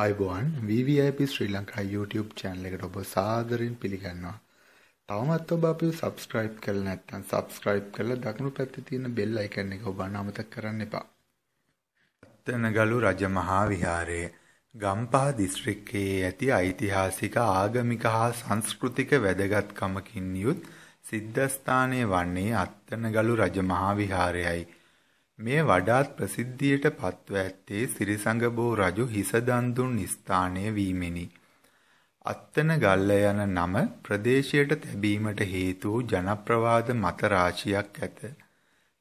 අයිබෝන් VVIP ශ්‍රී Lanka YouTube channel එකට ඔබ සාදරයෙන් පිළිගන්නවා. තවමත් ඔබ අපිව subscribe කරලා නැත්නම් subscribe කරලා දකුණු පැත්තේ තියෙන bell icon එක ඔබ අමතක කරන්න එපා. අත්තනගලු රජ මහා විහාරයේ ගම්පහ දිස්ත්‍රික්කයේ ඇති ඓතිහාසික ආගමික හා සංස්කෘතික වැදගත්කමකින් යුත් සිද්ධස්ථානය වන්නේ අත්තනගලු රජ මහා විහාරයයි. මෙය වඩාත් ප්‍රසිද්ධියට පත්ව ඇත්තේ සිරිසඟබෝ රජු හිස දන් දුන් ස්ථානය වීමෙනි. අත්තන ගල්ල යන නම ප්‍රදේශයට තැබීමට හේතු වූ ජනප්‍රවාද මත රාශියක් ඇත.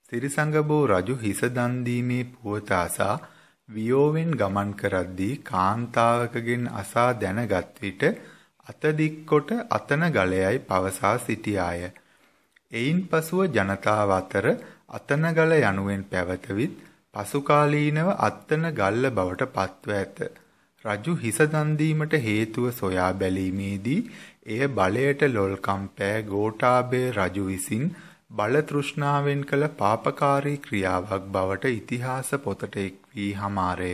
සිරිසඟබෝ රජු හිස දන් දීමේ පුවත අසා වියෝවෙන් ගමන් කරද්දී කාන්තාවකගෙන් අසා දැනගත් විට අත දික්කොට අතන ගලයයි පවසා සිටියාය. එයින් පසුව ජනතාව අතර අතනගල යනුවෙන් පැවතවිත් පසුකාලීනව අත්තනගල්ල බවට පත්ව ඇත. රජු හිස දන්දීමට හේතුව සොයා බැලීමේදී එය බලයට ලොල්කම්පෑ ගෝඨාභය රජු විසින් බල තෘෂ්ණාවෙන් කළ පාපකාරී ක්‍රියාවක් බවට ඉතිහාස පොතට එක් වී හමාරය.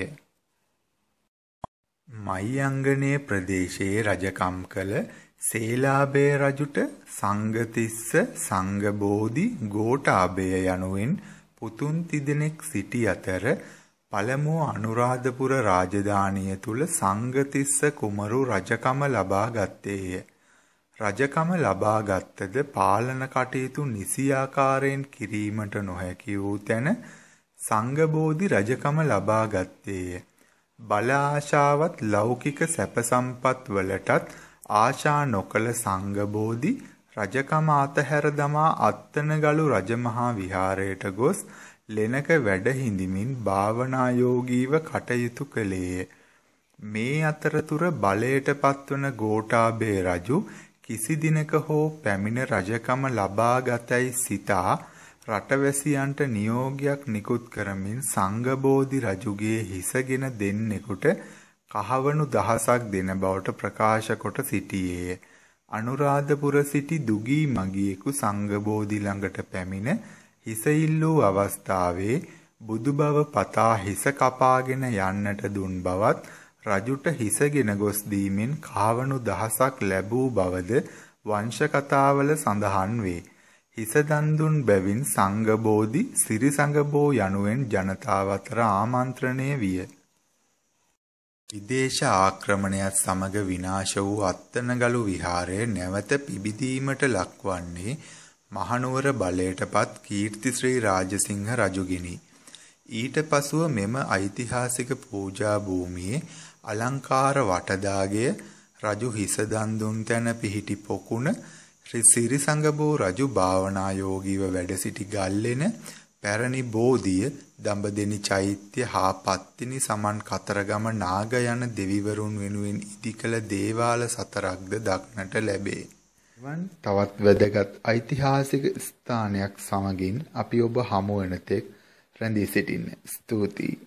මයි අංගනයේ ප්‍රදේශයේ රජකම් කළ සේලාබේ රජුට සංගතිස්ස සංගබෝධි ගෝඨාභය යනුවෙන් පුතුන් තිදෙනෙක් සිටි අතර පළමුව අනුරාධපුර රාජධානිය තුල සංගතිස්ස කුමරු රජකම ලබා ගත්තේය. රජකම ලබා ගත්තද පාලන කටයුතු නිසියාකාරයෙන් කිරීමට නොහැකි වූ තැන සංගබෝධි රජකම ලබා ගත්තේය. බල ආශාවත් ලෞකික සැප සම්පත් වලටත් ආශා නොකල සංඝබෝධි රජකම අතහැර දමා අත්තනගලු රජමහා විහාරයට ගොස් ලෙනක වැඩ හිඳිමින් භාවනායෝගීව කටයුතු කළේය. මේ අතරතුර බලයට පත්වන ගෝඨාභය රජු කිසි දිනක හෝ පැමිණ රජකම ලබා ගතයි සිතා රටවැසියන්ට නියෝගයක් නිකුත් කරමින් සංඝබෝධි රජුගේ හිසගෙන දෙන්නෙකුට කහවණු දහසක් දෙන බවට ප්‍රකාශ කොට සිටියේය. අනුරාධපුර සිටි දුගී මගියෙකු සංඝබෝධි ළඟට පැමිණ හිස ඉල්ලූ අවස්ථාවේ බුදු බව පතා හිස කපාගෙන යන්නට දුන් බවත් රජුට හිසගෙන ගොස් දීමෙන් කහවණු දහසක් ලැබූ බවද වංශ කතාවල සඳහන් වේ. හිස දන් දුන් බැවින් සංඝබෝධි සිරිසඟබෝ යනුවෙන් ජනතාව අතර ආමන්ත්‍රණය විය. විදේශ ආක්‍රමණයත් සමග විනාශ වූ අත්තනගලු විහාරය නැවත පිබිදීමට ලක්වන්නේ මහනුවර බලයට පත් කීර්තිශ්‍රී රාජසිංහ රජුගෙනි. ඊට පසුව මෙම ඓතිහාසික පූජා භූමියේ අලංකාර වටදාගය රජු හිස දන්දුන් තැන පිහිටි පොකුණ සිරිසඟබෝ රජු භාවනායෝගීව වැඩ සිටි ගල්ලෙන පැරණි බෝධිය දඹදෙනි චෛත්‍ය හා පත්තිනි සමන් කතරගම නාග යන දෙවිවරුන් වෙනුවෙන් ඉදිකළ දේවාල සතරක්ද දක්නට ලැබේ. එවන් තවත් වැදගත් ඓතිහාසික ස්ථානයක් සමගින් අපි ඔබ හමු වෙන තෙක් රැඳී සිටින්න. ස්තුතියි.